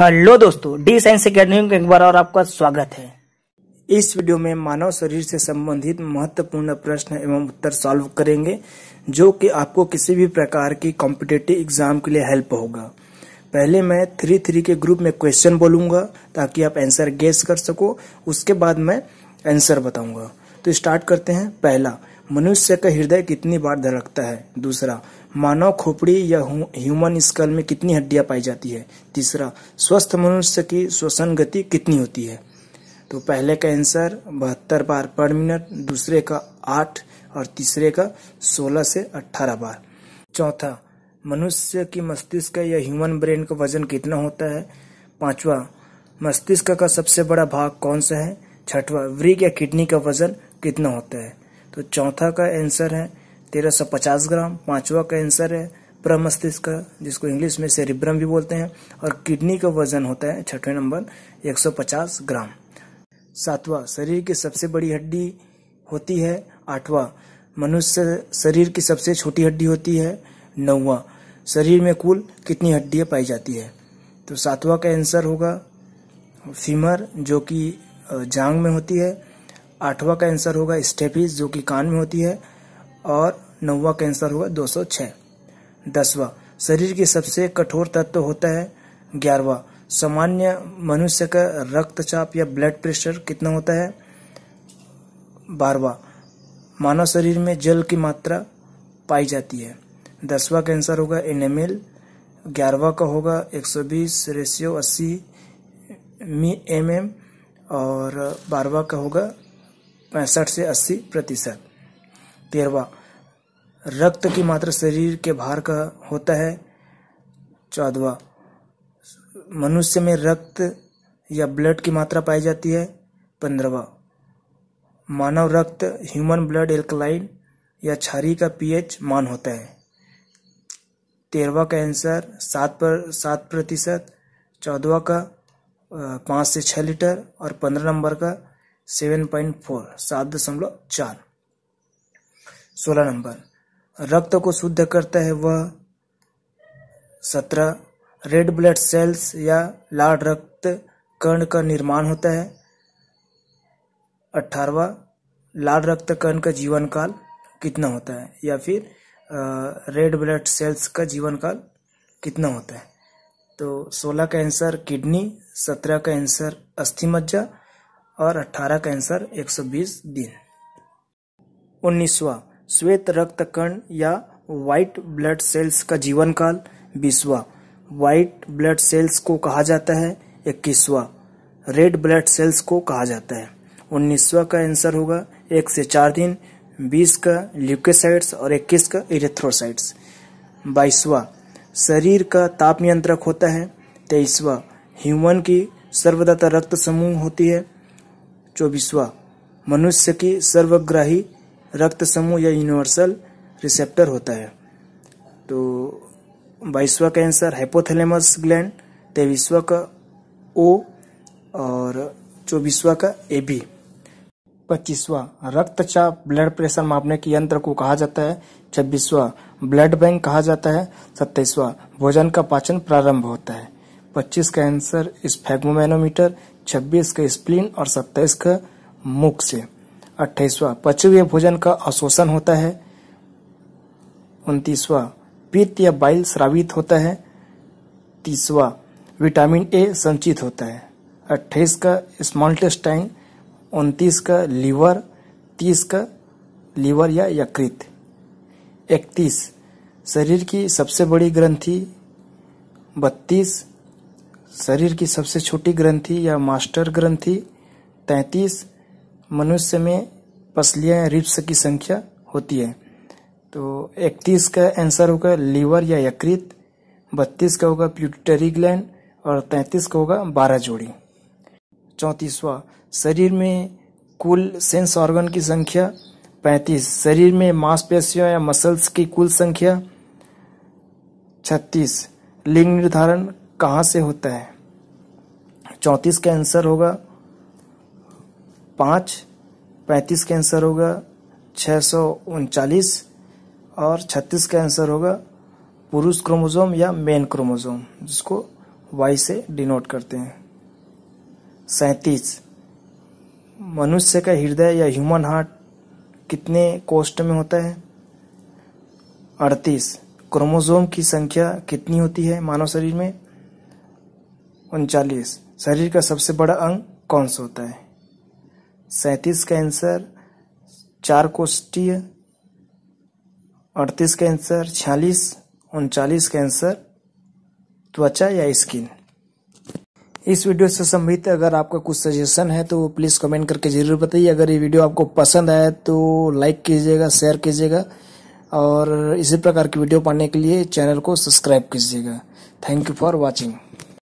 hello दोस्तों D science academy में एक बार और आपका स्वागत है इस वीडियो में मानव शरीर से संबंधित महत्वपूर्ण प्रश्न एवं उत्तर सॉल्व करेंगे जो कि आपको किसी भी प्रकार की कॉम्पिटेटिव एग्जाम के लिए हेल्प होगा पहले मैं थ्री थ्री के ग्रुप में क्वेश्चन बोलूंगा ताकि आप आंसर गेस कर सको उसके बाद मैं आंसर बताऊंगा तो स्टार्ट करते हैं पहला मनुष्य का हृदय कितनी बार धड़कता है दूसरा मानव खोपड़ी या ह्यूमन स्कल में कितनी हड्डियां पाई जाती है तीसरा स्वस्थ मनुष्य की श्वसन गति कितनी होती है तो पहले का आंसर बहत्तर बार पर मिनट दूसरे का आठ और तीसरे का सोलह से अट्ठारह बार चौथा मनुष्य की मस्तिष्क या ह्यूमन ब्रेन का वजन कितना होता है पांचवा मस्तिष्क का सबसे बड़ा भाग कौन सा है छठवा वृग या किडनी का वजन कितना होता है तो चौथा का आंसर है 1350 ग्राम पांचवा का आंसर है प्रमस्तिष्क का जिसको इंग्लिश में सेरिब्रम भी बोलते हैं और किडनी का वजन होता है छठवें नंबर 150 ग्राम सातवां शरीर की सबसे बड़ी हड्डी होती है आठवां मनुष्य शरीर की सबसे छोटी हड्डी होती है नौवा शरीर में कुल कितनी हड्डियाँ पाई जाती है तो सातवां का आंसर होगा फीमर जो कि जांग में होती है आठवां का आंसर होगा स्टेफिस जो कि कान में होती है और नौवा का आंसर होगा 206 दसवा शरीर के सबसे कठोर तत्व होता है ग्यारहवा सामान्य मनुष्य का रक्तचाप या ब्लड प्रेशर कितना होता है बारवा मानव शरीर में जल की मात्रा पाई जाती है दसवा का आंसर होगा एनएमएल ग्यारहवा का होगा 120 रेशियो अस्सी मी एम और बारहवा का होगा पैंसठ से अस्सी प्रतिशत तेरवा रक्त की मात्रा शरीर के भार का होता है चौदवा मनुष्य में रक्त या ब्लड की मात्रा पाई जाती है पंद्रवा मानव रक्त ह्यूमन ब्लड एल्कलाइन या छारी का पीएच मान होता है तेरवा का आंसर सात पर सात प्रतिशत चौदवा का पाँच से छः लीटर और पंद्रह नंबर का सेवन पॉइंट फोर सात दशमलव चार सोलह नंबर रक्त को शुद्ध करता है वह सत्रह रेड ब्लड सेल्स या लाल रक्त कर्ण का निर्माण होता है अठारवा लाल रक्त कर्ण का जीवन काल कितना होता है या फिर रेड ब्लड सेल्स का जीवन काल कितना होता है तो सोलह का आंसर किडनी सत्रह का आंसर मज्जा और 18 कैंसर 120 दिन उन्नीसवा श्वेत रक्त कण या व्हाइट ब्लड सेल्स का जीवन काल बीसवा व्हाइट ब्लड सेल्स को कहा जाता है इक्कीसवा रेड ब्लड सेल्स को कहा जाता है उन्नीसवा का आंसर होगा एक से चार दिन बीस का ल्यूकेसाइड्स और इक्कीस का इरेथ्रोसाइड्स बाईसवा शरीर का ताप नियंत्रक होता है तेईसवा ह्यूमन की सर्वदाता रक्त समूह होती है चौबीसवा मनुष्य की सर्वग्राही रक्त समूह या यूनिवर्सल रिसेप्टर होता है तो बाईसवा का आंसर हाइपोथैलेमस ग्लैंड तेईसवा का ओ और चौबीसवा का ए बी पच्चीसवा रक्तचाप ब्लड प्रेशर मापने के यंत्र को कहा जाता है छब्बीसवा ब्लड बैंक कहा जाता है सत्ताईसवा भोजन का पाचन प्रारंभ होता है 25 का आंसर स्फेगमोमैनोमीटर 26 का स्प्लिन और 27 का मुख से अट्ठाईसवा पचवे भोजन का अवशोषण होता है उनतीसवा पित्त या बाइल श्रावित होता है तीसवा विटामिन ए संचित होता है अट्ठाईस का स्मॉल्टेस्टाइन उनतीस का लीवर तीस का लीवर या यकृत इकतीस शरीर की सबसे बड़ी ग्रंथि बत्तीस शरीर की सबसे छोटी ग्रंथि या मास्टर ग्रंथि तैतीस मनुष्य में पसलियां रिप्स की संख्या होती है तो इकतीस का आंसर होगा लीवर या यकृत बत्तीस का होगा प्यूटरी ग्लैंड और तैंतीस का होगा बारह जोड़ी चौंतीसवा शरीर में कुल सेंस ऑर्गन की संख्या पैंतीस शरीर में मांसपेशियों या मसल्स की कुल संख्या छत्तीस लिंग निर्धारण कहाँ से होता है चौंतीस का आंसर होगा पाँच पैंतीस का आंसर होगा छः सौ उनचालीस और छत्तीस का आंसर होगा पुरुष क्रोमोजोम या मेन क्रोमोजोम जिसको वाई से डिनोट करते हैं सैंतीस मनुष्य का हृदय या ह्यूमन हार्ट कितने कोष्ट में होता है अड़तीस क्रोमोजोम की संख्या कितनी होती है मानव शरीर में उनचालीस शरीर का सबसे बड़ा अंग कौन सा होता है सैंतीस कैंसर चार कोष्टीय अड़तीस कैंसर छियालीस उनचालीस कैंसर त्वचा या स्किन इस वीडियो से संबंधित अगर आपका कुछ सजेशन है तो प्लीज़ कमेंट करके ज़रूर बताइए अगर ये वीडियो आपको पसंद आया तो लाइक कीजिएगा शेयर कीजिएगा और इसी प्रकार की वीडियो पाने के लिए चैनल को सब्सक्राइब कीजिएगा थैंक यू फॉर वॉचिंग